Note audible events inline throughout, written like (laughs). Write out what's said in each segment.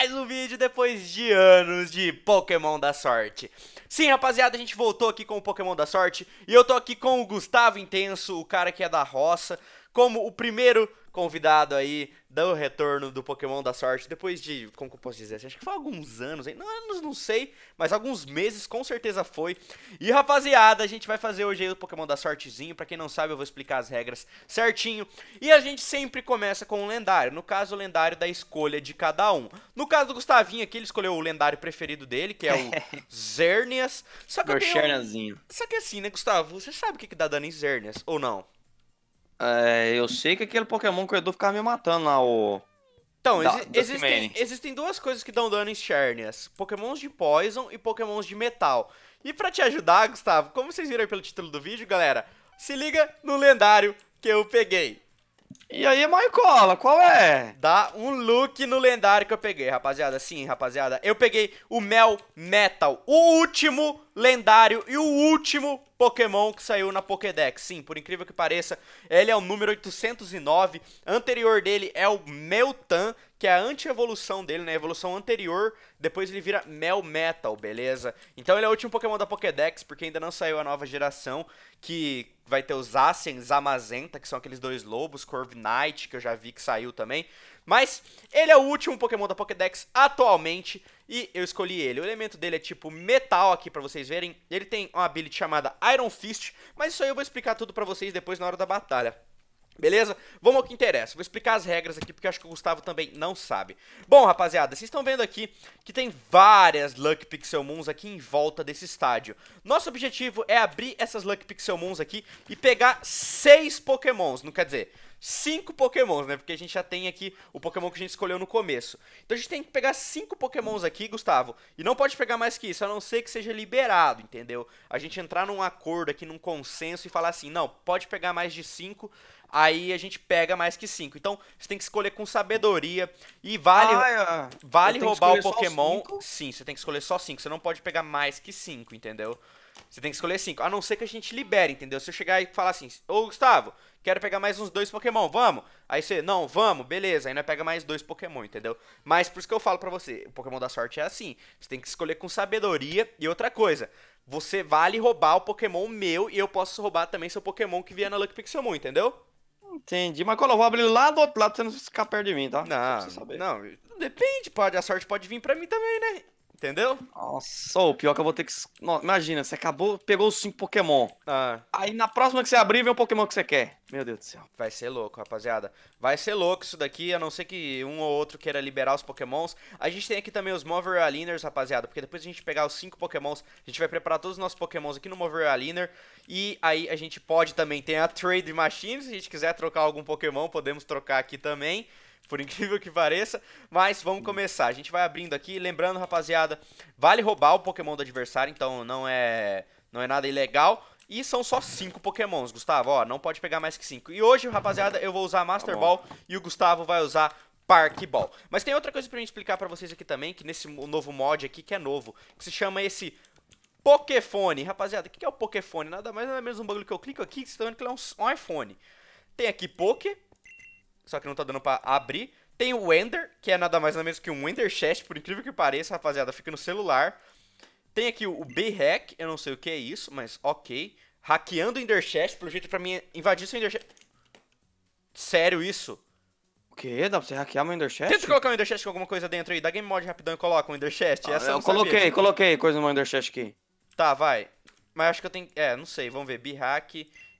mais um vídeo depois de anos de Pokémon da Sorte. Sim, rapaziada, a gente voltou aqui com o Pokémon da Sorte e eu tô aqui com o Gustavo Intenso, o cara que é da roça, como o primeiro convidado aí do retorno do Pokémon da Sorte, depois de, como que eu posso dizer, acho que foi alguns anos, hein? não anos não sei, mas alguns meses com certeza foi. E rapaziada, a gente vai fazer hoje aí o Pokémon da Sortezinho, pra quem não sabe eu vou explicar as regras certinho. E a gente sempre começa com um lendário, no caso o lendário da escolha de cada um. No caso do Gustavinho aqui, ele escolheu o lendário preferido dele, que é o Zernias. (laughs) Só que, eu tenho... Só que assim, né Gustavo, você sabe o que, que dá dano em Zernias, ou não? É, eu sei que aquele Pokémon que o Edu ficava me matando lá, o. Então, da, existem, existem duas coisas que dão dano em Shernias: Pokémons de Poison e Pokémons de Metal. E para te ajudar, Gustavo, como vocês viram aí pelo título do vídeo, galera, se liga no lendário que eu peguei. E aí, Maicola, qual é? Dá um look no lendário que eu peguei, rapaziada. Sim, rapaziada. Eu peguei o Mel Metal, o último lendário e o último Pokémon que saiu na Pokédex. Sim, por incrível que pareça, ele é o número 809. Anterior dele é o Meltan, que é a anti-evolução dele, né? A evolução anterior, depois ele vira Mel Metal, beleza? Então ele é o último Pokémon da Pokédex, porque ainda não saiu a nova geração, que vai ter os Zacian, Zamazenta, que são aqueles dois lobos, Corviknight, que eu já vi que saiu também. Mas ele é o último Pokémon da Pokédex atualmente e eu escolhi ele. O elemento dele é tipo metal aqui para vocês verem. Ele tem uma habilidade chamada Iron Fist, mas isso aí eu vou explicar tudo para vocês depois na hora da batalha. Beleza? Vamos ao que interessa. Vou explicar as regras aqui porque acho que o Gustavo também não sabe. Bom, rapaziada, vocês estão vendo aqui que tem várias Lucky Pixel Moons aqui em volta desse estádio. Nosso objetivo é abrir essas Lucky Pixel Moons aqui e pegar seis Pokémons. Não quer dizer, cinco pokémons, né? Porque a gente já tem aqui o pokémon que a gente escolheu no começo. Então a gente tem que pegar cinco pokémons aqui, Gustavo. E não pode pegar mais que isso, a não ser que seja liberado, entendeu? A gente entrar num acordo aqui, num consenso e falar assim, não, pode pegar mais de cinco, aí a gente pega mais que cinco. Então, você tem que escolher com sabedoria e vale ah, é. vale roubar o Pokémon. Sim, você tem que escolher só cinco. Você não pode pegar mais que cinco, entendeu? Você tem que escolher cinco. A não ser que a gente libere, entendeu? Se eu chegar e falar assim, ô Gustavo, quero pegar mais uns dois Pokémon, vamos? Aí você, não, vamos, beleza. Aí nós pega mais dois Pokémon, entendeu? Mas por isso que eu falo pra você, o Pokémon da sorte é assim. Você tem que escolher com sabedoria. E outra coisa, você vale roubar o Pokémon meu e eu posso roubar também seu Pokémon que vier na Lucky Pixel Moon, entendeu? Entendi, mas quando eu vou abrir lá do outro lado, você não ficar perto de mim, tá? Não, não, depende, pode, a sorte pode vir pra mim também, né? Entendeu? Nossa, o pior que eu vou ter que. Nossa, imagina, você acabou, pegou os cinco Pokémon. Ah. Aí na próxima que você abrir, vem o Pokémon que você quer. Meu Deus do céu. Vai ser louco, rapaziada. Vai ser louco isso daqui, a não ser que um ou outro queira liberar os Pokémons. A gente tem aqui também os Mover Aliners, rapaziada, porque depois a gente pegar os cinco Pokémons, a gente vai preparar todos os nossos Pokémons aqui no Mover Aliner. E aí a gente pode também ter a Trade Machine, se a gente quiser trocar algum Pokémon, podemos trocar aqui também por (laughs) incrível que pareça. Mas vamos hum. começar. A gente vai abrindo aqui. Lembrando, rapaziada, vale roubar o Pokémon do adversário, então não é, não é nada ilegal. E são só 5 pokémons, Gustavo, ó, não pode pegar mais que 5. E hoje, rapaziada, eu vou usar Master tá Ball e o Gustavo vai usar Park Ball. Mas tem outra coisa pra eu explicar pra vocês aqui também, que nesse novo mod aqui, que é novo, que se chama esse Pokéfone. Rapaziada, o que é o Pokéfone? Nada mais nada menos um bagulho que eu clico aqui, que vocês estão tá vendo que ele é um, um iPhone. Tem aqui Poké, só que não tá dando pra abrir. Tem o Ender, que é nada mais nada menos que um Ender Chest, por incrível que pareça, rapaziada, fica no celular. Tem aqui o B-Hack, eu não sei o que é isso, mas ok. Hackeando o Ender Chest, pelo jeito pra mim invadir seu Ender Chest. Sério isso? O quê? Dá pra você hackear meu Ender Chest? Tenta colocar um Ender Chest com alguma coisa dentro aí, dá Game Mod rapidão e coloca um Ender Chest. Ah, Essa ah, eu, coloquei, sabia. coloquei coisa no meu Ender Chest aqui. Tá, vai. Mas acho que eu tenho... É, não sei, vamos ver. B-Hack...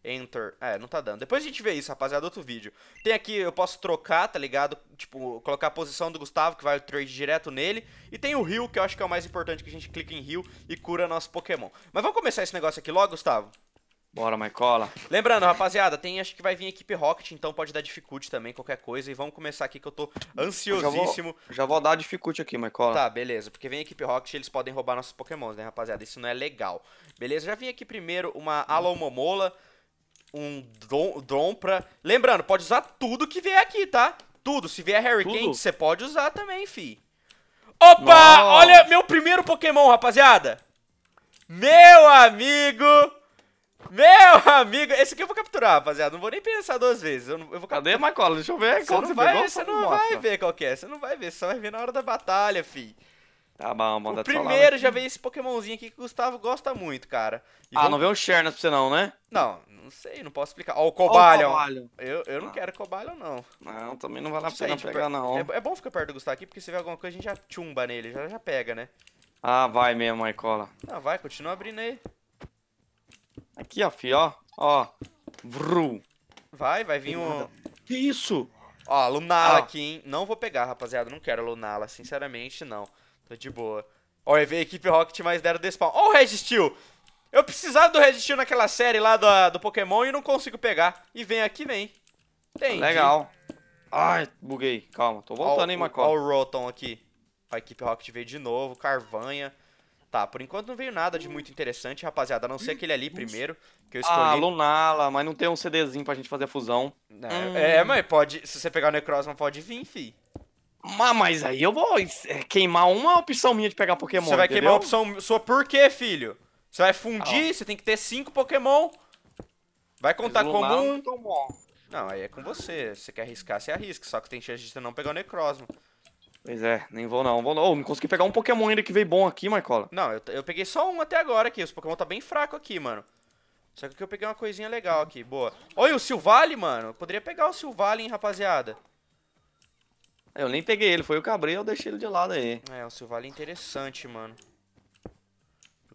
Enter. É, não tá dando. Depois a gente vê isso, rapaziada, outro vídeo. Tem aqui, eu posso trocar, tá ligado? Tipo, colocar a posição do Gustavo, que vai o trade direto nele. E tem o Rio, que eu acho que é o mais importante, que a gente clica em Rio e cura nosso Pokémon. Mas vamos começar esse negócio aqui logo, Gustavo? Bora, Maicola. Lembrando, rapaziada, tem acho que vai vir equipe Rocket, então pode dar dificuldade também, qualquer coisa. E vamos começar aqui que eu tô ansiosíssimo. Eu já, vou, já vou, dar dificuldade aqui, Maicola. Tá, beleza. Porque vem equipe Rocket eles podem roubar nossos pokémons, né, rapaziada? Isso não é legal. Beleza, já vim aqui primeiro uma Alomomola um dom, pra... Lembrando, pode usar tudo que vier aqui, tá? Tudo. Se vier Hurricane, você pode usar também, fi. Opa! Nossa. Olha meu primeiro Pokémon, rapaziada. Meu amigo... Meu amigo, esse aqui eu vou capturar, rapaziada. Não vou nem pensar duas vezes. Eu, não, eu vou capturar. Cadê a Macola? Deixa eu ver. Você não, você vai, pegou, você não vai ver qual é. Você não vai ver. Você só vai ver na hora da batalha, fi. Tá bom, bom O primeiro já vem esse Pokémonzinho aqui que o Gustavo gosta muito, cara. E ah, vamos... não vê um Chernas pra você não, né? Não, não sei, não posso explicar. Ó, o Cobalion. eu, eu não ah. quero Cobalion, não. Não, também não vale a pena tipo, pegar, per... não. É, é, bom ficar perto do Gustavo aqui, porque se vê alguma coisa, a gente já chumba nele, já, já pega, né? Ah, vai mesmo, aí cola. Ah, vai, continua abrindo aí. Aqui, ó, fi, ó. Ó. Vru. Vai, vai vir um... Que isso? Ó, Lunala ah. aqui, hein? Não vou pegar, rapaziada. Não quero Lunala, sinceramente, não. Tá de boa. Olha, veio a equipe Rocket, mas deram despawn. Ó o Red Eu precisava do Red naquela série lá do, do Pokémon e não consigo pegar. E vem aqui, vem. Entendi. Legal. Ai, buguei. Calma, tô voltando, ó, hein, Macó. Ó o Rotom aqui. A equipe Rocket veio de novo, Carvanha. Tá, por enquanto não veio nada de muito interessante, rapaziada. A não ser aquele ali primeiro, que eu ah, escolhi. Ah, Lunala, mas não tem um CDzinho pra gente fazer a fusão. É, hum. é mas pode... Se você pegar o Necrozma, pode vir, fi. Mas aí eu vou é, queimar uma opção minha de pegar Pokémon. Você vai entendeu? queimar a opção sua por quê, filho? Você vai fundir, ah. você tem que ter cinco Pokémon. Vai contar um? Não, aí é com você. Se você quer arriscar, você arrisca. Só que tem chance de você não pegar o Necrozma. Pois é, nem vou não. Vou não. Oh, não consegui pegar um Pokémon ainda que veio bom aqui, Marcola. Não, eu, eu peguei só um até agora aqui. Os Pokémon tá bem fraco aqui, mano. Só que eu peguei uma coisinha legal aqui, boa. Olha o Silvale, mano. Eu poderia pegar o Silvale, hein, rapaziada. Eu nem peguei ele, foi o Cabrei, eu deixei ele de lado aí. É, o Silvale é interessante, mano.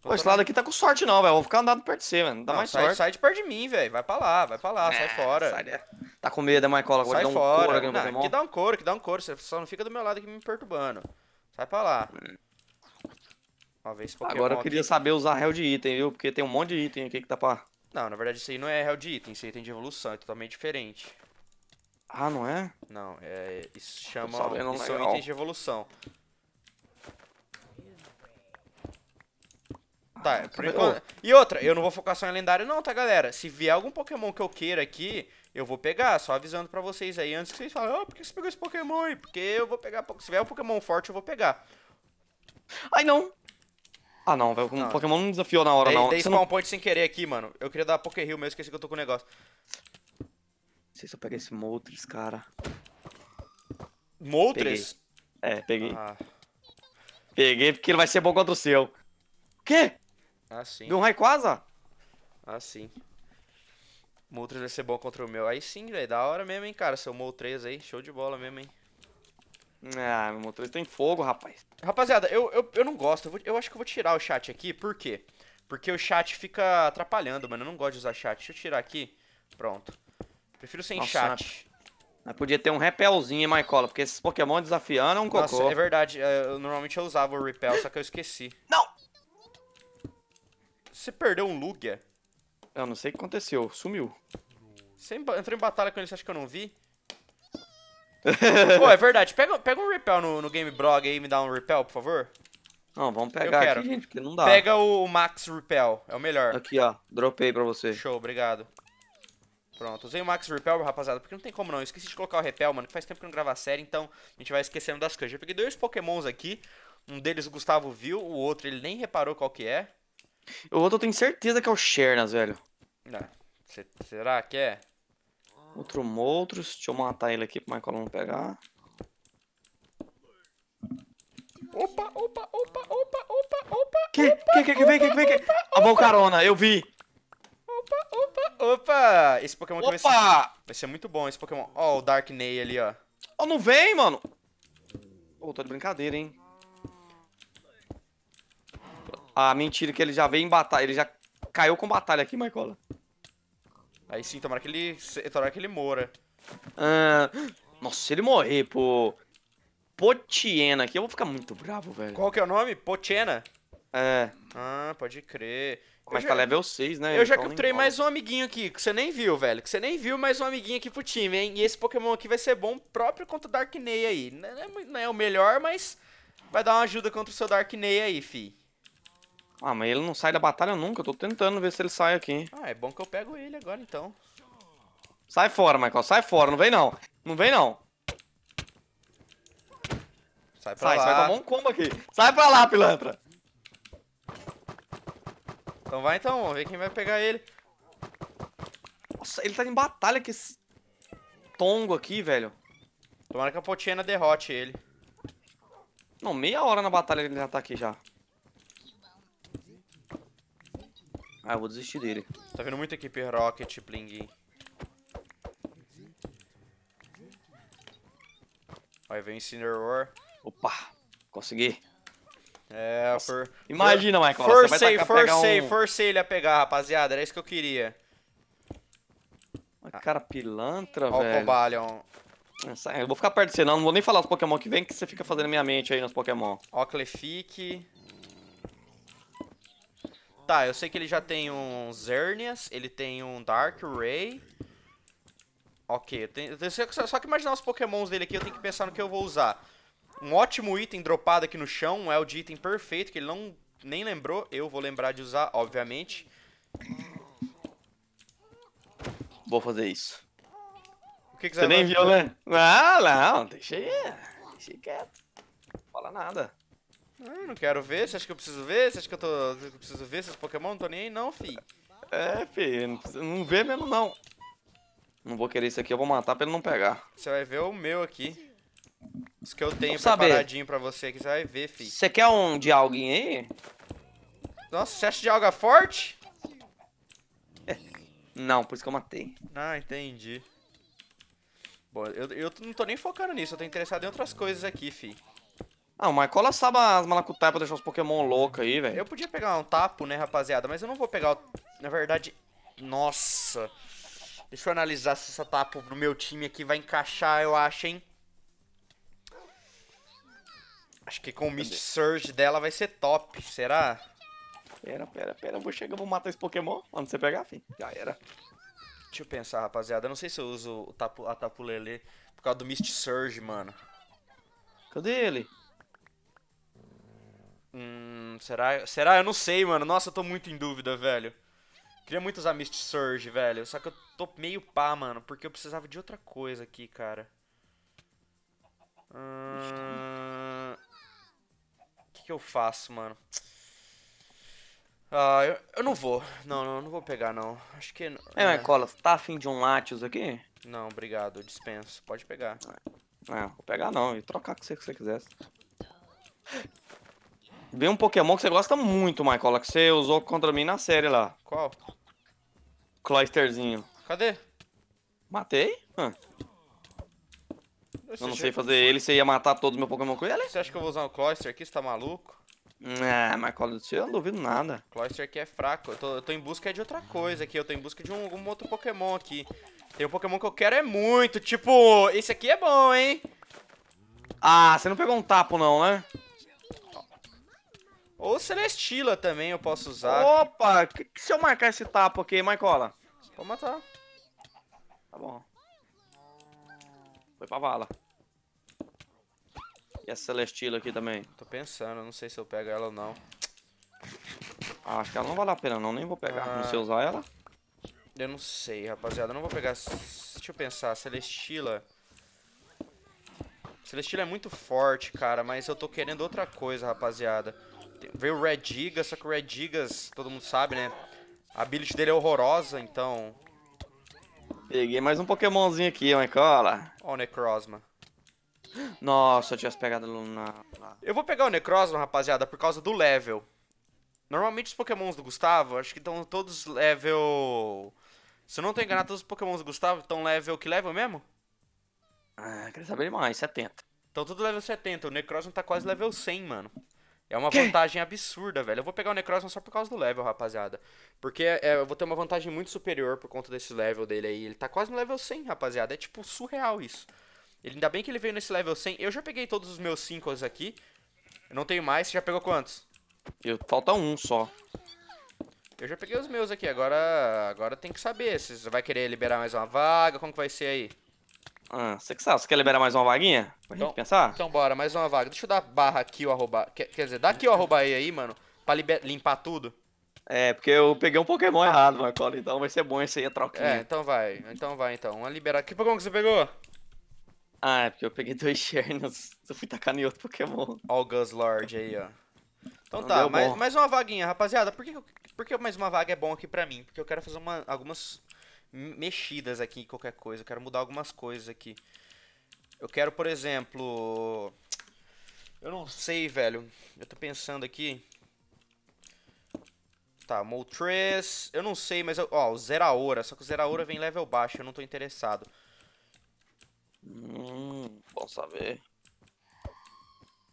Pô, esse lado aqui tá com sorte não, velho. Vou ficar andando perto de você, mano. Dá não, mais sai, sorte. Sai de perto de mim, velho. Vai pra lá, vai pra lá, é, sai fora. Sai de... Tá com medo, é mais cola. Agora sai um fora. couro aqui no não, Que dá um couro, que dá um couro. Você só não fica do meu lado aqui me perturbando. Sai pra lá. É. Uma vez Pokémon Agora eu queria aqui. saber usar réu de item, viu? Porque tem um monte de item aqui que tá pra... Não, na verdade isso aí não é réu de item. Isso aí é tem de evolução, é totalmente diferente. Ah, não é? Não, é, isso chama. Sabendo, isso um item de evolução. Tá, ah, enquanto... E outra, eu não vou focar só em lendário não, tá, galera? Se vier algum Pokémon que eu queira aqui, eu vou pegar, só avisando pra vocês aí, antes que vocês falem, ó, oh, ah, por que você pegou esse Pokémon aí? Porque eu vou pegar, se vier um Pokémon forte, eu vou pegar. Ai, não! Ah, não, velho, o Pokémon não desafiou na hora, dei, não. Dei spawn não... point sem querer aqui, mano. Eu queria dar Poké Hill, mas eu esqueci que eu tô com o negócio. Não sei se eu peguei esse Moltres, cara. Moltres? Peguei. É, peguei. Ah. Peguei porque ele vai ser bom contra o seu. O quê? Ah, sim. De um Rayquaza? Ah, sim. Moltres vai ser bom contra o meu. Aí sim, velho. Da hora mesmo, hein, cara. Seu Moltres aí. Show de bola mesmo, hein. Ah, meu Moltres tem fogo, rapaz. Rapaziada, eu, eu, eu não gosto. Eu, vou, eu acho que eu vou tirar o chat aqui. Por quê? Porque o chat fica atrapalhando, mano. Eu não gosto de usar chat. Deixa eu tirar aqui. Pronto. Prefiro sem Nossa, chat. Mas podia ter um repelzinho, hein, Cola, porque esses Pokémon desafiando é um cocô. Nossa, é verdade. É, eu, normalmente eu usava o repel, só que eu esqueci. Não! Você perdeu um Lugia? Eu não sei o que aconteceu. Sumiu. Você entrou em batalha com ele, você acha que eu não vi? (laughs) Pô, é verdade. Pega, pega um repel no, no Game Blog aí e me dá um repel, por favor. Não, vamos pegar aqui, gente, porque não dá. Pega o Max Repel, é o melhor. Aqui, ó. Dropei pra você. Show, obrigado. Pronto, usei o Max Repel, rapaziada, porque não tem como não. Eu esqueci de colocar o Repel, mano, que faz tempo que não grava a série, então a gente vai esquecendo das coisas. Eu peguei dois Pokémons aqui, um deles o Gustavo viu, o outro ele nem reparou qual que é. O outro eu tenho certeza que é o Chernas, velho. Não. Será que é? Outro Moltres, deixa eu matar ele aqui pra Michael não pegar. Opa, opa, opa, opa, opa, opa. Que, opa, que, que, que, vem, que, vem, que. A Volcarona, eu vi. Opa, opa, opa! Esse Pokémon opa! Vai ser... vai ser muito bom, esse Pokémon. Ó, oh, o Dark Ney ali, ó. Ó, oh, não vem, mano! Ô, oh, tô de brincadeira, hein? Ah, mentira, que ele já veio em batalha. Ele já caiu com batalha aqui, Marcola. Aí sim, tomara que ele, tomara que ele mora. Ah, nossa, se ele morrer pô Potiena aqui, eu vou ficar muito bravo, velho. Qual que é o nome? Potiena? É. Ah, pode crer. Mas tá level 6, né? Eu já então capturei mais um amiguinho aqui, que você nem viu, velho. Que você nem viu, mais um amiguinho aqui pro time, hein? E esse Pokémon aqui vai ser bom próprio contra o Darknei aí. É, não é, não é o melhor, mas vai dar uma ajuda contra o seu Darknei aí, fi. Ah, mas ele não sai da batalha nunca. Eu tô tentando ver se ele sai aqui. Ah, é bom que eu pego ele agora, então. Sai fora, Michael. Sai fora. Não vem, não. Não vem, não. Sai pra sai, lá. Sai, vai tomar um combo aqui. Sai pra lá, pilantra. Então vai então, vamos ver quem vai pegar ele. Nossa, ele tá em batalha com esse tongo aqui, velho. Tomara que a Potiena derrote ele. Não, meia hora na batalha ele já tá aqui já. Ah, eu vou desistir dele. Tá vendo muita equipe Rocket, Bling. Aí vem o War. Opa, consegui. É, for, Imagina, Michael. Forcei, forcei, um... forcei ele a pegar, rapaziada. Era isso que eu queria. Cara pilantra, velho. Ó o Cobalion. Eu vou ficar perto de você, não. Não vou nem falar os Pokémon que vem, que você fica fazendo minha mente aí nos Pokémon. Ó, Clefique. Tá, eu sei que ele já tem um Zernias, ele tem um Dark Ray. Ok, eu tenho, eu tenho, só que imaginar os pokémons dele aqui, eu tenho que pensar no que eu vou usar. Um ótimo item dropado aqui no chão, um de item perfeito, que ele não nem lembrou. Eu vou lembrar de usar, obviamente. Vou fazer isso. O que, que você, você nem viu, né? Ah, não, não, deixei, deixei quieto. Não fala nada. Ah, não quero ver, você acha que eu preciso ver? Você acha que eu, tô, eu preciso ver esses Pokémon? Não tô nem aí não, fi. É, fi, não, não vê mesmo não. Não vou querer isso aqui, eu vou matar pra ele não pegar. Você vai ver o meu aqui. Os que eu tenho preparadinho pra você que você vai ver, fi. Você quer um de alguém aí? Nossa, você acha de alga forte? (laughs) Não, por isso que eu matei. Ah, entendi. Bom, eu, eu não tô nem focando nisso, eu tô interessado em outras coisas aqui, fi. Ah, mas cola sabe as malacutai pra deixar os Pokémon loucos aí, velho. Eu podia pegar um tapo, né, rapaziada, mas eu não vou pegar o... Na verdade, nossa. Deixa eu analisar se essa tapo no meu time aqui vai encaixar, eu acho, hein. Acho que com o Mist Surge dela vai ser top, será? Pera, pera, pera, eu vou chegar, vou matar esse Pokémon quando você pegar, filho. Já era. Deixa eu pensar, rapaziada. Eu não sei se eu uso o tapu, a Tapu Lele por causa do Mist Surge, mano. Cadê ele? Hum, será? Será? Eu não sei, mano. Nossa, eu tô muito em dúvida, velho. Queria muito usar Mist Surge, velho. Só que eu tô meio pá, mano. Porque eu precisava de outra coisa aqui, cara. Hum que, que eu faço, mano? Ah, eu, eu não vou. Não, não, não vou pegar, não. Acho que... É, é. Né? Nicolas, tá afim de um Latios aqui? Não, obrigado. Eu dispenso. Pode pegar. É, vou pegar não. E trocar com você que você quisesse. Vem um Pokémon que você gosta muito, Michael, que você usou contra mim na série lá. Qual? Cloysterzinho. Cadê? Matei? Hã. Ah. Eu não sei fazer ele, você ia matar todos os meus Pokémon com ele? Você acha que eu vou usar um Cloyster aqui? Você tá maluco? É, mas Cloyster eu não duvido nada. Cloyster aqui é fraco. Eu tô, eu tô em busca de outra coisa aqui. Eu tô em busca de um, um, outro Pokémon aqui. Tem um Pokémon que eu quero é muito. Tipo, esse aqui é bom, hein? Ah, você não pegou um tapo não, né? Ou Celestila também eu posso usar. Opa, que, que se eu marcar esse tapo aqui, Maicola? Vou matar. Tá bom. Foi pra vala. E a Celestila aqui também. Tô pensando, não sei se eu pego ela ou não. Ah, acho que ela não vale a pena não, nem vou pegar. Ah, não sei usar ela? Eu não sei, rapaziada. Eu não vou pegar... Deixa eu pensar, Celestila... Celestila é muito forte, cara, mas eu tô querendo outra coisa, rapaziada. Veio o Red Gigas, só que o Red Gigas, todo mundo sabe, né? A ability dele é horrorosa, então... Peguei mais um Pokémonzinho aqui, ó, Nicola. Ó o Necrozma. Nossa, eu tinha pegado na, na... Eu vou pegar o Necrozma, rapaziada, por causa do level. Normalmente os pokémons do Gustavo, acho que estão todos level... Se eu não tô enganado, todos os pokémons do Gustavo estão level... Que level mesmo? Ah, queria saber mais, 70. Então todos level 70, o Necrozma tá quase level 100, mano. É uma que? vantagem absurda, velho. Eu vou pegar o Necrozma só por causa do level, rapaziada. Porque é, eu vou ter uma vantagem muito superior por conta desse level dele aí. Ele tá quase no level 100, rapaziada. É tipo surreal isso. Ele, ainda bem que ele veio nesse level 100. Eu já peguei todos os meus 5 aqui. Eu não tenho mais. Você já pegou quantos? Eu, falta um só. Eu já peguei os meus aqui. Agora, agora tem que saber se você vai querer liberar mais uma vaga. Como que vai ser aí? Ah, você que sabe. Você quer liberar mais uma vaguinha? Pra então, gente pensar? Então bora, mais uma vaga. Deixa eu dar barra aqui o arroba... Quer, dizer, dá aqui o arroba E aí, mano. Pra liber... limpar tudo. É, porque eu peguei um Pokémon errado, Marcola, então vai ser bom esse aí, a troquinha. É, então vai, então vai, então. uma liberar. Que Pokémon que você pegou? Ah, é porque eu peguei (laughs) dois Chernos. Eu fui tacar em outro Pokémon. Ó o Guzzlord aí, ó. Então Não tá, mais, mais uma vaguinha, rapaziada. Por que, por que mais uma vaga é bom aqui pra mim? Porque eu quero fazer uma, algumas mexidas aqui em qualquer coisa. Eu quero mudar algumas coisas aqui. Eu quero, por exemplo... Eu não sei, velho. Eu tô pensando aqui. Tá, Moltres. Eu não sei, mas... Eu, ó, o Zeraora. Só que o Zeraora vem level baixo. Eu não tô interessado. Hum, bom saber.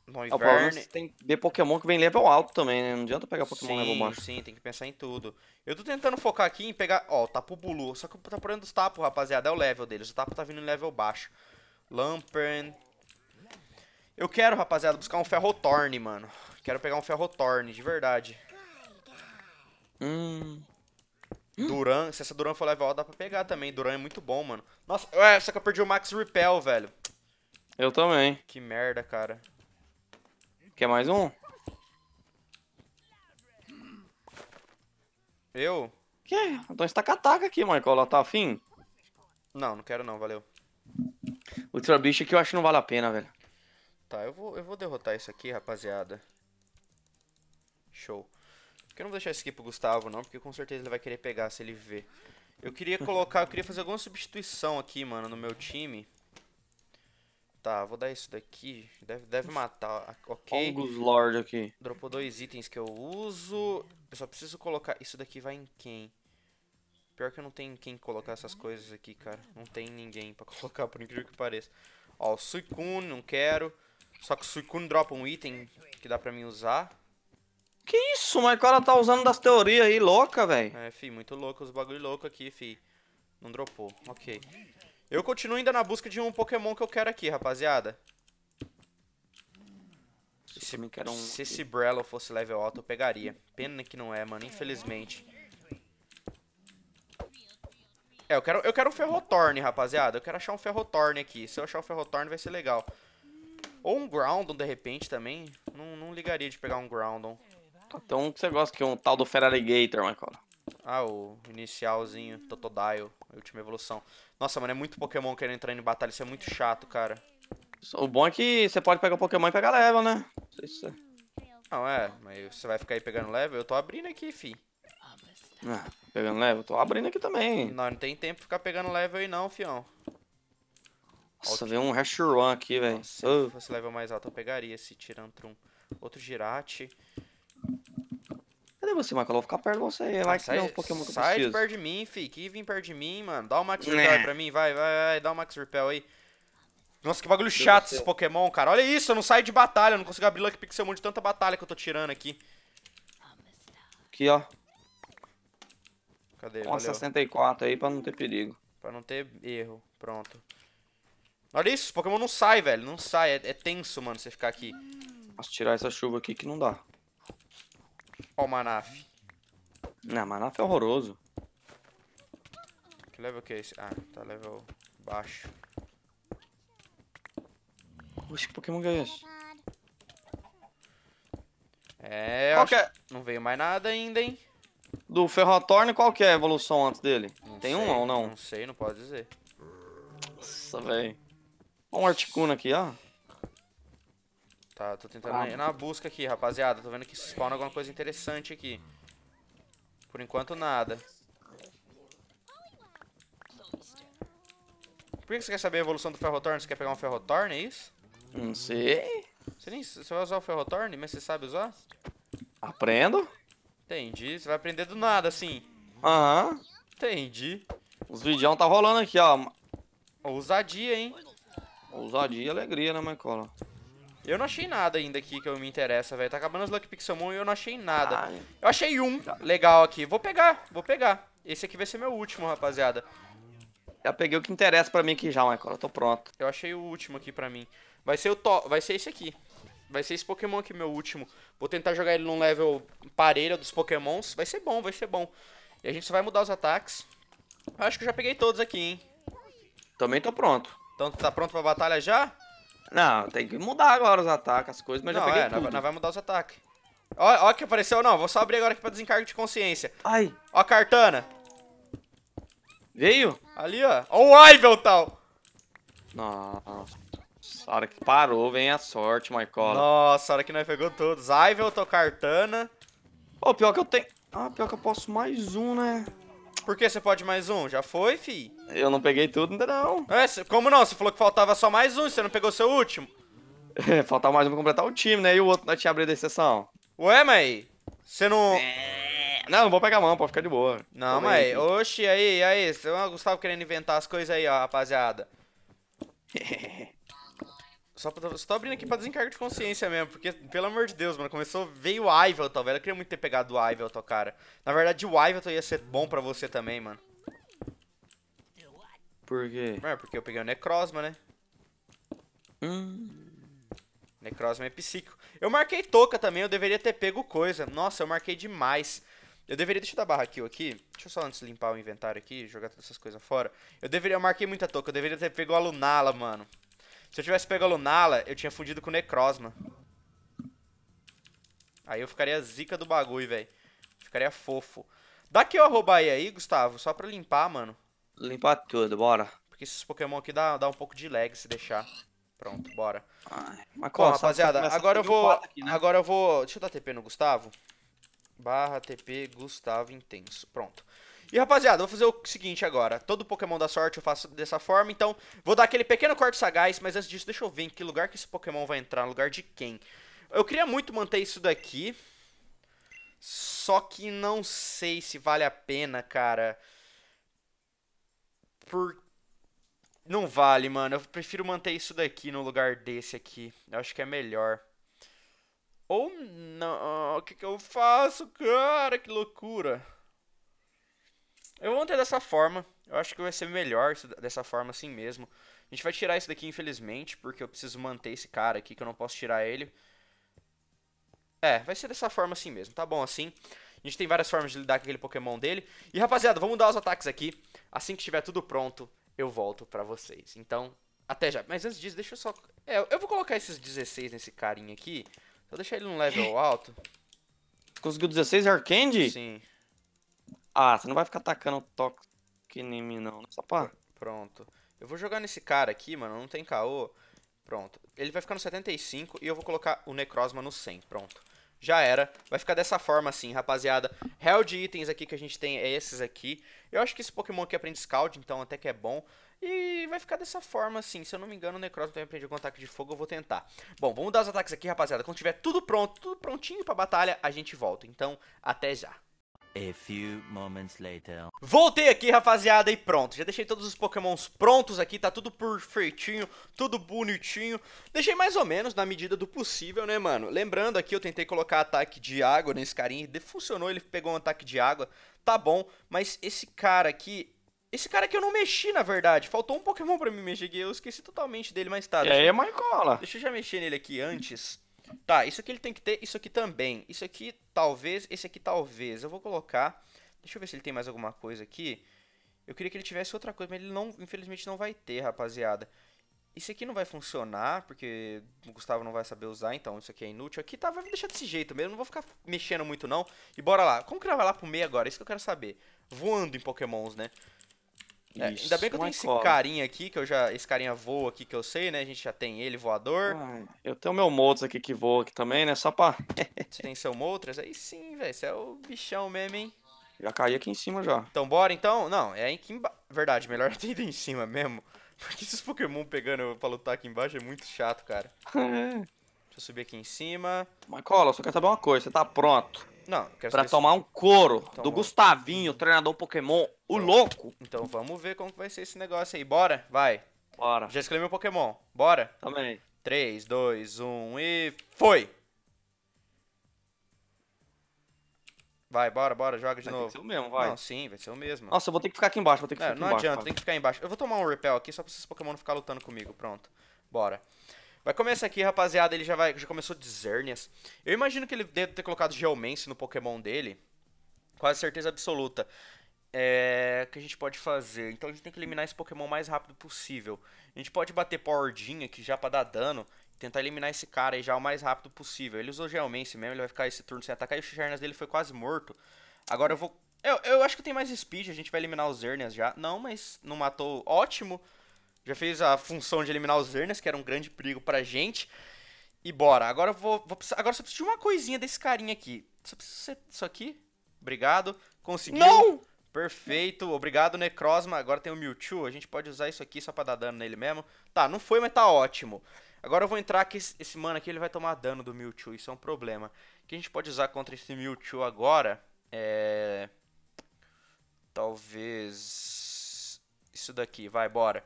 Bom, é, Ah, Ivern... tem que Pokémon que vem level alto também, né? Não adianta pegar Pokémon level Sim, baixo. sim, tem que pensar em tudo. Eu tô tentando focar aqui em pegar... Ó, o Tapu Bulu. Só que tá problema é dos Tapu, rapaziada. É o level deles. O Tapu tá vindo em level baixo. Lampern... Eu quero, rapaziada, buscar um Ferrotorn, mano. Quero pegar um Ferrotorn, de verdade. Hum. Hum? Duran, se essa Duran for level dá pra pegar também. Duran é muito bom, mano. Nossa, ué, só que eu perdi o Max Repel, velho. Eu também. Que merda, cara. Quer mais um? Eu? Que? Então estaca-taca aqui, Michael. Ela tá afim? Não, não quero não, valeu. Ultra Beast aqui eu acho que não vale a pena, velho. Tá, eu vou, eu vou derrotar isso aqui, rapaziada. Show eu não vou deixar isso aqui pro Gustavo, não, porque com certeza ele vai querer pegar se ele ver. Eu queria colocar, eu queria fazer alguma substituição aqui, mano, no meu time. Tá, vou dar isso daqui. Deve, deve matar, ah, ok? Ongus Lord aqui. Dropou dois itens que eu uso. Eu só preciso colocar... Isso daqui vai em quem? Pior que eu não tenho quem colocar essas coisas aqui, cara. Não tem ninguém pra (laughs) colocar, por incrível que pareça. Ó, o Suicune, não quero. Só que o Suicune dropa um item que dá pra mim usar. Que isso, mas o cara tá usando das teorias aí, louca, velho. É, fi, muito louco, os bagulho louco aqui, fi. Não dropou, ok. Eu continuo ainda na busca de um Pokémon que eu quero aqui, rapaziada. Esse, um... Se esse Brello fosse level alto, eu pegaria. Pena que não é, mano, infelizmente. É, eu quero, eu quero um Ferrotorn, rapaziada. Eu quero achar um Ferrotorn aqui. Se eu achar um Ferrotorn, vai ser legal. Ou um Groundon, de repente, também. Não, não ligaria de pegar um Groundon. Então o que você gosta, que é um tal do Gator, Michael. Ah, o inicialzinho, Totodile, última evolução. Nossa, mano, é muito Pokémon querendo entrar em batalha, isso é muito chato, cara. O bom é que você pode pegar o Pokémon e pegar level, né? Não, sei se... não é, mas você vai ficar aí pegando level? Eu tô abrindo aqui, fi. Ah, pegando level? Tô abrindo aqui também. Não, não tem tempo pra ficar pegando level aí não, fião. Nossa, veio um Hash Run aqui, velho. Se fosse level mais alto, eu pegaria esse Tirantrum. Outro Girate. Cadê você, Michael? Eu vou ficar perto de você. Vai ah, que é sai, um Pokémon que eu Sai de perto de mim, fi. Que vem perto de mim, mano. Dá o Max né. Repel aí pra mim. Vai, vai, vai. Dá o Max Repel aí. Nossa, que bagulho chato esse Pokémon, cara. Olha isso, eu não saio de batalha. Eu não consigo abrir Lucky Pixelmon é de tanta batalha que eu tô tirando aqui. Aqui, ó. Cadê? Com 64 aí pra não ter perigo. Pra não ter erro. Pronto. Olha isso, os Pokémon não sai, velho. Não sai. É, é tenso, mano, você ficar aqui. Posso tirar essa chuva aqui que não dá. Ó o Manaf. Não, Manaf é horroroso. Que level que é esse? Ah, tá level baixo. Oxe, que Pokémon que é esse? É, que é? não veio mais nada ainda, hein? Do Ferrotorn, qual que é a evolução antes dele? Não Tem sei, ou não? Não sei, não pode dizer. Nossa, velho. Olha um Articuno aqui, ó. Tá, tô tentando ir na busca aqui, rapaziada. Tô vendo que spawna alguma coisa interessante aqui. Por enquanto, nada. Por que você quer saber a evolução do Ferrotorn? Você quer pegar um Ferrotorn, é isso? Não sei. Você, nem, você vai usar o Ferrotorn, mas você sabe usar? Aprendo. Entendi. Você vai aprender do nada, assim. Aham. Entendi. Os vídeos tá rolando aqui, ó. Ousadia, hein? Ousadia e alegria, né, Michael? Eu não achei nada ainda aqui que eu me interessa, velho. Tá acabando os Lucky Pixelmon e eu não achei nada. Eu achei um tá. legal aqui. Vou pegar, vou pegar. Esse aqui vai ser meu último, rapaziada. Já peguei o que interessa pra mim aqui já, Michael. Eu tô pronto. Eu achei o último aqui pra mim. Vai ser o top, Vai ser esse aqui. Vai ser esse Pokémon aqui, meu último. Vou tentar jogar ele num level parelho dos Pokémons. Vai ser bom, vai ser bom. E a gente só vai mudar os ataques. Eu acho que eu já peguei todos aqui, hein? Também tô pronto. Então tá pronto pra batalha já? Não, tem que mudar agora os ataques, as coisas, mas não, já peguei é, tudo. Não, vai mudar os ataques. Ó, ó que apareceu, não, vou só abrir agora aqui pra desencargo de consciência. Ai. Ó a cartana. Veio? Ali, ó. Ó o Ivel, tal. Nossa. A hora que parou, vem a sorte, Michael. Nossa, a hora que nós pegamos todos. Ivel, tô cartana. Pô, pior que eu tenho... Ah, pior que eu posso mais um, né? Por que você pode mais um? Já foi, fi? Eu não peguei tudo ainda não. É, como não? Você falou que faltava só mais um, você não pegou seu último. (laughs) faltava mais um pra completar o time, né? E o outro não tinha abrido a exceção. Ué, mas você não... É. Não, não vou pegar a mão, pode ficar de boa. Não, Tô mas... Bem. Oxi, aí, aí. O Gustavo querendo inventar as coisas aí, ó, rapaziada. (laughs) Só, pra, só tô abrindo aqui pra desencargo de consciência mesmo, porque, pelo amor de Deus, mano, começou, veio o Ivelton, velho. Eu queria muito ter pegado o Ivelton, cara. Na verdade, o Ivelton ia ser bom pra você também, mano. Por quê? É, porque eu peguei o Necrosma, né? Hum. Necrosma é psíquico. Eu marquei Toca também, eu deveria ter pego coisa. Nossa, eu marquei demais. Eu deveria, deixa eu dar barra aqui, aqui. Deixa eu só antes limpar o inventário aqui, jogar todas essas coisas fora. Eu deveria, eu marquei muita toca, eu deveria ter pego a Lunala, mano. Se eu tivesse pego a Lunala, eu tinha fundido com o Necrozma. Aí eu ficaria zica do bagulho, velho. Ficaria fofo. Dá aqui eu arroba aí, aí, Gustavo, só pra limpar, mano. Limpar tudo, bora. Porque esses Pokémon aqui dá, dá um pouco de lag se deixar. Pronto, bora. Ai, mas Bom, rapaziada, agora eu vou... Aqui, né? Agora eu vou... Deixa eu dar TP no Gustavo. Barra TP Gustavo Intenso. Pronto. E rapaziada, vou fazer o seguinte agora. Todo Pokémon da sorte eu faço dessa forma, então vou dar aquele pequeno corte sagaz, mas antes disso, deixa eu ver em que lugar que esse Pokémon vai entrar, no lugar de quem. Eu queria muito manter isso daqui, só que não sei se vale a pena, cara. Por... Não vale, mano. Eu prefiro manter isso daqui no lugar desse aqui. Eu acho que é melhor. Ou não... O que, que eu faço, cara? Que loucura. Eu vou manter dessa forma. Eu acho que vai ser melhor dessa forma assim mesmo. A gente vai tirar isso daqui, infelizmente, porque eu preciso manter esse cara aqui, que eu não posso tirar ele. É, vai ser dessa forma assim mesmo, tá bom assim. A gente tem várias formas de lidar com aquele Pokémon dele. E, rapaziada, vamos dar os ataques aqui. Assim que estiver tudo pronto, eu volto pra vocês. Então, até já. Mas antes disso, deixa eu só... É, eu vou colocar esses 16 nesse carinha aqui. Só deixar ele num level (laughs) alto. Conseguiu 16 Arcande? Sim. Ah, você não vai ficar atacando toque em mim, não. Né? Só pra... Pronto. Eu vou jogar nesse cara aqui, mano. Não tem KO. Pronto. Ele vai ficar no 75 e eu vou colocar o Necrosma no 100. Pronto. Já era. Vai ficar dessa forma assim, rapaziada. Real de itens aqui que a gente tem é esses aqui. Eu acho que esse Pokémon aqui aprende Scald, então até que é bom. E vai ficar dessa forma assim. Se eu não me engano, o Necrozma também aprende algum ataque de fogo, eu vou tentar. Bom, vamos dar os ataques aqui, rapaziada. Quando tiver tudo pronto, tudo prontinho pra batalha, a gente volta. Então, até já. A few moments later. Voltei aqui, rapaziada, e pronto. Já deixei todos os pokémons prontos aqui, tá tudo perfeitinho, tudo bonitinho. Deixei mais ou menos na medida do possível, né, mano? Lembrando aqui, eu tentei colocar ataque de água nesse carinha, funcionou, ele pegou um ataque de água, tá bom. Mas esse cara aqui, esse cara que eu não mexi, na verdade. Faltou um Pokémon pra mim mexer aqui. Eu esqueci totalmente dele, mas tá. E aí, eu... É Maricola? Deixa eu já mexer nele aqui antes. Tá, isso aqui ele tem que ter, isso aqui também. Isso aqui talvez, esse aqui talvez. Eu vou colocar. Deixa eu ver se ele tem mais alguma coisa aqui. Eu queria que ele tivesse outra coisa, mas ele não, infelizmente não vai ter, rapaziada. Isso aqui não vai funcionar, porque o Gustavo não vai saber usar, então isso aqui é inútil. Aqui tá, vai deixar desse jeito mesmo, não vou ficar mexendo muito não. E bora lá. Como que ela vai lá pro meio agora? Isso que eu quero saber. Voando em pokémons, né? É, ainda bem que eu tenho esse cola. carinha aqui, que eu já. Esse carinha voa aqui que eu sei, né? A gente já tem ele, voador. eu tenho meu Moltres aqui que voa aqui também, né? Só pra. (laughs) Você tem seu Moltres? Aí sim, velho. Você é o bichão mesmo, hein? Já caí aqui em cima já. Então bora então? Não, é aqui embaixo. Verdade, melhor (laughs) ter ido em cima mesmo. Porque esses Pokémon pegando pra lutar aqui embaixo é muito chato, cara. (laughs) É. Deixa eu subir aqui em cima. Mas cola, eu só quero saber uma coisa, você tá pronto. Não, eu quero pra saber. Pra tomar se... um couro Tomou. do Gustavinho, treinador Pokémon o louco. Então vamos ver como vai ser esse negócio aí. Bora, vai. Bora. Já escolhi meu Pokémon. Bora. Também. 3, 2, 1 e foi! Vai, bora, bora, joga de vai novo. Vai ser o mesmo, vai. Não, sim, vai ser o mesmo. Nossa, eu vou ter que ficar aqui embaixo, vou ter que é, ficar não aqui Não embaixo, adianta, tem que ficar embaixo. Eu vou tomar um repel aqui só pra esses Pokémon não ficar lutando comigo, pronto. Bora. Vai começar aqui, rapaziada, ele já vai, já começou de Zernias. Eu imagino que ele deve ter colocado Geomance no Pokémon dele. Quase certeza absoluta é, que a gente pode fazer. Então a gente tem que eliminar esse Pokémon o mais rápido possível. A gente pode bater Powerdinha aqui já para dar dano. Tentar eliminar esse cara aí já o mais rápido possível. Ele usou Geomance mesmo, ele vai ficar esse turno sem atacar. E o Xernas dele foi quase morto. Agora eu vou... Eu, eu acho que tem mais speed, a gente vai eliminar os Zernias já. Não, mas não matou. Ótimo. Já fez a função de eliminar os Zernias, que era um grande perigo pra gente. E bora. Agora eu vou, vou precisar... Agora só preciso de uma coisinha desse carinha aqui. Só preciso ser isso aqui. Obrigado. Conseguiu. Não! Perfeito, obrigado Necrosma. Agora tem o Mewtwo, a gente pode usar isso aqui só pra dar dano nele mesmo. Tá, não foi, mas tá ótimo. Agora eu vou entrar que esse, mano aqui ele vai tomar dano do Mewtwo, isso é um problema. O que a gente pode usar contra esse Mewtwo agora é... Talvez... Isso daqui, vai, bora.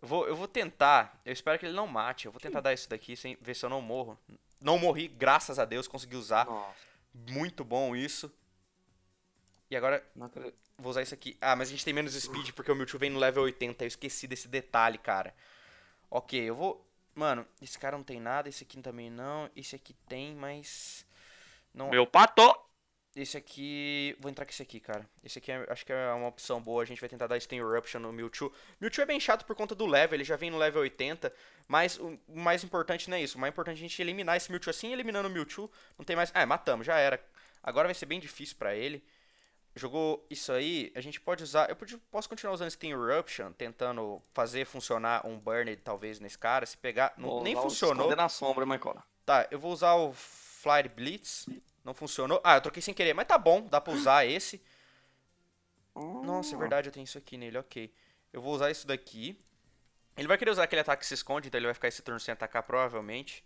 Eu vou, eu vou tentar, eu espero que ele não mate, eu vou tentar dar isso daqui, sem ver se eu não morro. Não morri, graças a Deus, consegui usar. Nossa. Muito bom isso. E agora... Não acredito. Vou usar isso aqui. Ah, mas a gente tem menos speed porque o Mewtwo vem no level 80. Eu esqueci desse detalhe, cara. Ok, eu vou... Mano, esse cara não tem nada, esse aqui também não. Esse aqui tem, mas... Não... Meu pato! Esse aqui... Vou entrar com esse aqui, cara. Esse aqui é... acho que é uma opção boa. A gente vai tentar dar Stain Eruption no Mewtwo. Mewtwo é bem chato por conta do level. Ele já vem no level 80. Mas o mais importante não é isso. O mais importante é a gente eliminar esse Mewtwo assim. Eliminando o Mewtwo, não tem mais... Ah, matamos. Já era. Agora vai ser bem difícil pra ele jogou isso aí, a gente pode usar. Eu posso continuar usando Steam Eruption, tentando fazer funcionar um Burned, talvez, nesse cara. Se pegar. Não, nem funcionou. na sombra, Michael. Tá, eu vou usar o Flyer Blitz. Não funcionou. Ah, eu troquei sem querer, mas tá bom, dá pra usar esse. Nossa, é ah. verdade, eu tenho isso aqui nele, ok. Eu vou usar isso daqui. Ele vai querer usar aquele ataque que se esconde, então ele vai ficar esse turno sem atacar, provavelmente.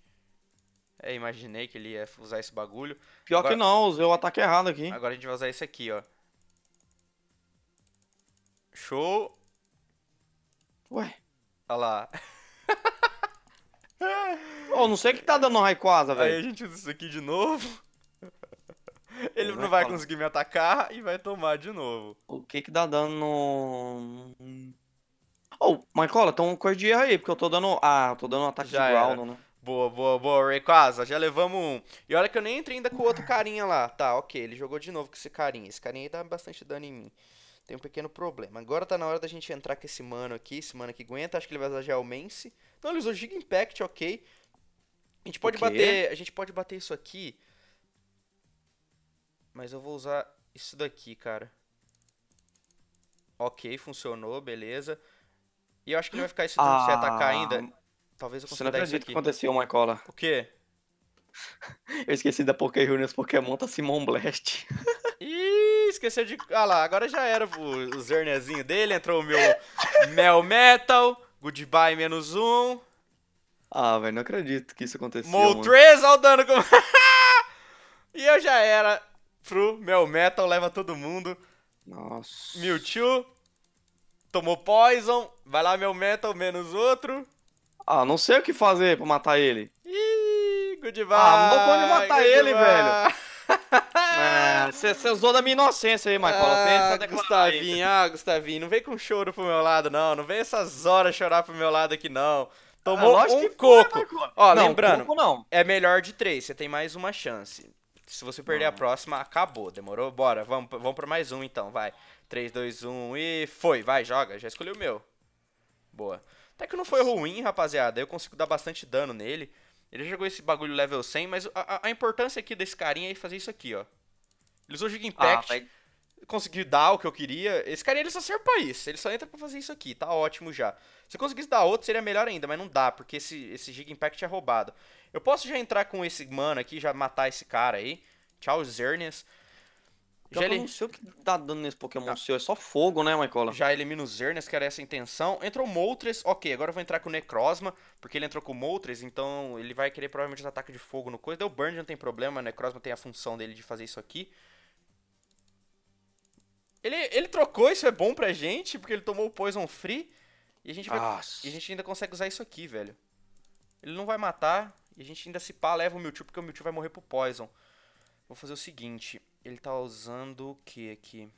É, imaginei que ele ia usar esse bagulho. Pior agora... que não, usei o ataque errado aqui. Agora a gente vai usar esse aqui, ó. Show. Ué. Olha lá. oh, não sei o que tá dando Raikwaza, velho. Aí a gente usa isso aqui de novo. Ele não, é vai conseguir me atacar e vai tomar de novo. O que que dá tá dano no... Oh, Marcola, tem uma coisa de erro aí, porque eu tô dando... Ah, eu tô dando um ataque Já de Ground, né? Boa, boa, boa, Rayquaza. Já levamos um. E olha que eu nem entrei ainda com o outro carinha lá. Tá, ok, ele jogou de novo com esse carinha. Esse carinha aí dá bastante dano em mim tem um pequeno problema. Agora tá na hora da gente entrar com esse mano aqui, esse mano que aguenta, acho que ele vai usar Geomancy. Não, ele usou Giga Impact, ok. A gente pode bater, a gente pode bater isso aqui. Mas eu vou usar isso daqui, cara. Ok, funcionou, beleza. E eu acho que ele vai ficar isso ah, sem atacar ainda. Talvez eu consiga Você não acredita que aconteceu, Michaela? O quê? (laughs) Eu esqueci da Poké Juniors Pokémon tá Simon Blast. (laughs) Ih! esqueceu de. Ah lá, agora já era o, o zernezinho dele, entrou o meu Mel Metal, Goodbye menos um. Ah, velho, não acredito que isso aconteceu. Moltres o dano com. (laughs) e eu já era pro Mel Metal, leva todo mundo. Nossa. Mewtwo. Tomou Poison. Vai lá, meu Metal, menos outro. Ah, não sei o que fazer pra matar ele. Ih, goodbye. Ah, não vou matar goodbye. ele, velho. (laughs) você usou da minha inocência aí, Michael. Ah, Gustavinho, aí. ah, Gustavinho, não vem com choro pro meu lado, não. Não vem essas horas chorar pro meu lado aqui, não. Tomou ah, um coco. Foi, Ó, não, lembrando, coco não. é melhor de três, você tem mais uma chance. Se você perder não. a próxima, acabou, demorou? Bora, vamos, vamos pra mais um então, vai. 3, 2, 1 e foi, vai, joga. Já escolhi o meu. Boa. Até que não foi ruim, rapaziada. Eu consigo dar bastante dano nele. Ele jogou esse bagulho level 100, mas a, a importância aqui desse carinha é fazer isso aqui, ó. Ele usou o Giga Impact, ah, conseguiu dar o que eu queria. Esse cara ele só serve pra isso, ele só entra pra fazer isso aqui, tá ótimo já. Se eu conseguisse dar outro seria melhor ainda, mas não dá, porque esse, esse Giga Impact é roubado. Eu posso já entrar com esse mano aqui, já matar esse cara aí. Tchau, Zernius. Já ele... Eu não sei o que tá dando nesse Pokémon ah. seu, é só fogo, né, Michael? Já elimino o Zernius, que era essa a intenção. Entrou Moltres, ok, agora eu vou entrar com o Necrozma, porque ele entrou com o Moltres, então ele vai querer provavelmente um ataque de fogo no coisa. Deu Burn, não tem problema, o Necrozma tem a função dele de fazer isso aqui. Ele, ele trocou, isso é bom pra gente, porque ele tomou o Poison Free. E a, gente vai, e a gente ainda consegue usar isso aqui, velho. Ele não vai matar. E a gente ainda se pá, leva o Mewtwo, porque o Mewtwo vai morrer pro Poison. Vou fazer o seguinte. Ele tá usando o que aqui?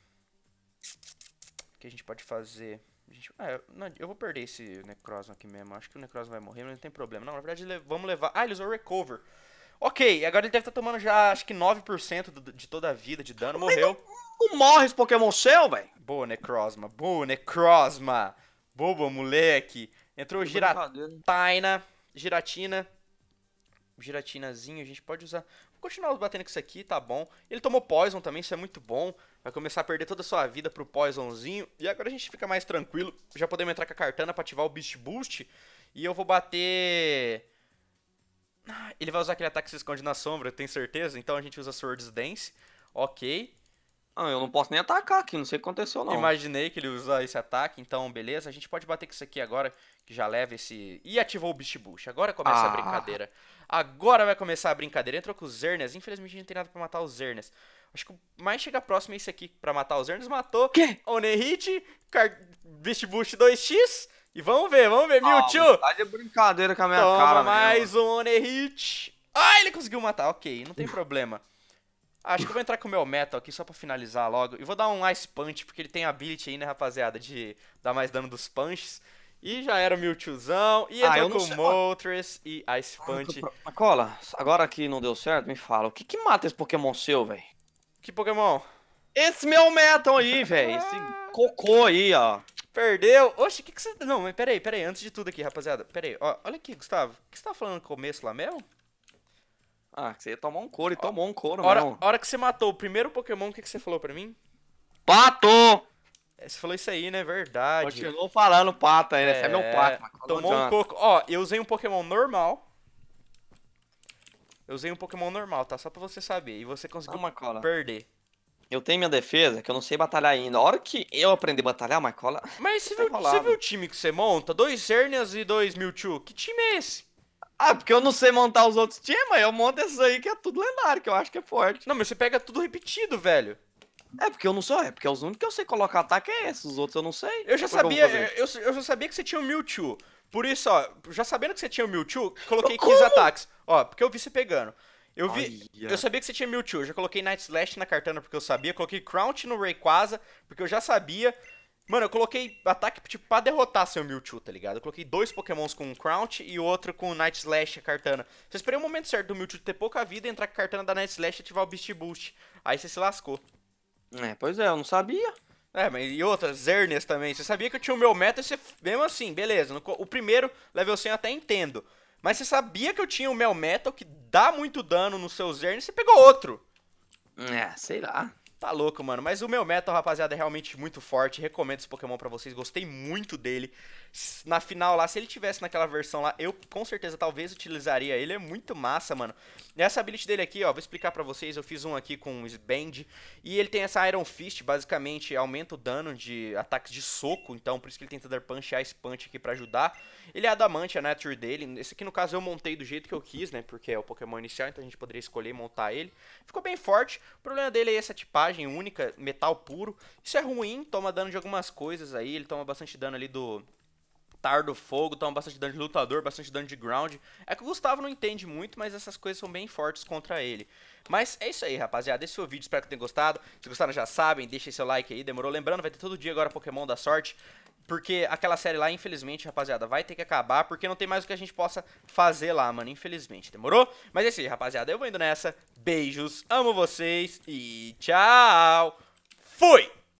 O que a gente pode fazer? Gente, ah, eu, não, eu, vou perder esse Necrozma aqui mesmo. Acho que o Necrozma vai morrer, mas não tem problema. Não, na verdade, vamos levar... Ah, ele usou o Recover. Ok, agora ele deve estar tá tomando já acho que 9% de toda a vida de dano, morreu. Não, não morre esse Pokémon seu, velho. Boa, Necrozma. Boa, Necrozma. Boba, moleque. Entrou Giratina. Giratina. Giratinazinho, a gente pode usar. Vou continuar batendo com isso aqui, tá bom. Ele tomou Poison também, isso é muito bom. Vai começar a perder toda a sua vida pro Poisonzinho. E agora a gente fica mais tranquilo. Já podemos entrar com a Cartana pra ativar o Beast Boost. E eu vou bater ah, ele vai usar aquele ataque que se esconde na sombra, tem certeza? Então a gente usa Swords Dance. Ok. Ah, eu não posso nem atacar aqui, não sei o que aconteceu não. Imaginei que ele usa esse ataque, então beleza. A gente pode bater com isso aqui agora, que já leva esse... E ativou o Beast Bush. Agora começa ah. a brincadeira. Agora vai começar a brincadeira. Entrou com os Zernias. Infelizmente não tem nada pra matar os Zernias. Acho que o mais chega próximo é esse aqui pra matar os Zernias. Matou. Que? Onerhit, Car... Beast Bush 2x. E vamos ver, vamos ver. Ah, Mewtwo! tá de é brincadeira com a minha Toma cara, mais um One Hit. Ah, ele conseguiu matar. Ok, não tem problema. Ah, acho que eu vou entrar com o meu Metal aqui só pra finalizar logo. E vou dar um Ice Punch, porque ele tem a ability aí, né, rapaziada, de dar mais dano dos punches. E já era o Mewtwozão, E ah, entrou com Moltres e Ice ah, Punch. Cola, agora que não deu certo, me fala. O que que mata esse Pokémon seu, velho? Que Pokémon? Esse meu Metal aí, velho. Esse cocô aí, ó. Perdeu. Oxe, o que, que você. Não, mas peraí, peraí. Antes de tudo aqui, rapaziada. Peraí, ó, olha aqui, Gustavo. O que você tava tá falando no começo lá mesmo? Ah, que você ia tomar um couro e ó, tomou um couro, mano. mano. hora que você matou o primeiro Pokémon, o que, que você falou pra mim? Pato! É, você falou isso aí, né? Verdade. Continuou falando pato aí, né? Você é, meu é, pato. mas Tomou um coco. Ó, eu usei um Pokémon normal. Eu usei um Pokémon normal, tá? Só pra você saber. E você conseguiu cola? perder. Eu tenho minha defesa, que eu não sei batalhar ainda. A hora que eu aprender a batalhar, Marcola. (laughs) Mas você, tá viu, você viu, o time que você monta? Dois Zernias e dois Mewtwo. Que time é esse? Ah, porque eu não sei montar os outros times, mas eu monto esses aí que é tudo lendário, que eu acho que é forte. Não, mas você pega tudo repetido, velho. É porque eu não sou, é porque os únicos que eu sei colocar ataque é esses, os outros eu não sei. Eu já sabia, eu, eu, eu já sabia que você tinha o Mewtwo. Por isso, ó, já sabendo que você tinha o Mewtwo, coloquei 15 ataques. Ó, porque eu vi você pegando. Eu vi. Olha. Eu sabia que você tinha Mewtwo. Eu já coloquei Night Slash na cartana porque eu sabia. Coloquei Crouch no Rayquaza porque eu já sabia. Mano, eu coloquei ataque tipo, pra derrotar seu Mewtwo, tá ligado? Eu coloquei dois Pokémons com um Crouch e outro com Night Slash a cartana. Você esperei o um momento certo do Mewtwo ter pouca vida, entrar com a cartana da Night Slash e ativar o Beast Boost. Aí você se lascou. É, pois é, eu não sabia. É, mas e outras, Zernias também. Você sabia que eu tinha o meu meta e você, mesmo assim, beleza. No, o primeiro, level 100 eu até entendo. Mas você sabia que eu tinha o Mel Metal, que dá muito dano no seu e você pegou outro. É, sei lá. Tá louco, mano. Mas o meu metal, rapaziada, é realmente muito forte. Recomendo esse Pokémon para vocês. Gostei muito dele. Na final lá, se ele tivesse naquela versão lá, eu com certeza talvez utilizaria ele. É muito massa, mano. Essa habilidade dele aqui, ó, vou explicar para vocês. Eu fiz um aqui com Sband. E ele tem essa Iron Fist, basicamente aumenta o dano de ataques de soco. Então, por isso que ele tem Thunder Punch e Ice Punch aqui para ajudar. Ele é adamante, a né, nature dele. Esse aqui, no caso, eu montei do jeito que eu quis, né? Porque é o Pokémon inicial, então a gente poderia escolher montar ele. Ficou bem forte. O problema dele é essa tipagem única, metal puro. Isso é ruim, toma dano de algumas coisas aí, ele toma bastante dano ali do Tar do Fogo, toma bastante dano de lutador, bastante dano de ground. É que o Gustavo não entende muito, mas essas coisas são bem fortes contra ele. Mas é isso aí, rapaziada. Esse foi o vídeo, espero que tenham gostado. Se gostaram já sabem, deixem seu like aí, demorou? Lembrando, vai ter todo dia agora Pokémon da Sorte. Porque aquela série lá, infelizmente, rapaziada, vai ter que acabar, porque não tem mais o que a gente possa fazer lá, mano, infelizmente, demorou? Mas é isso aí, rapaziada, eu vou indo nessa, beijos, amo vocês e tchau, fui!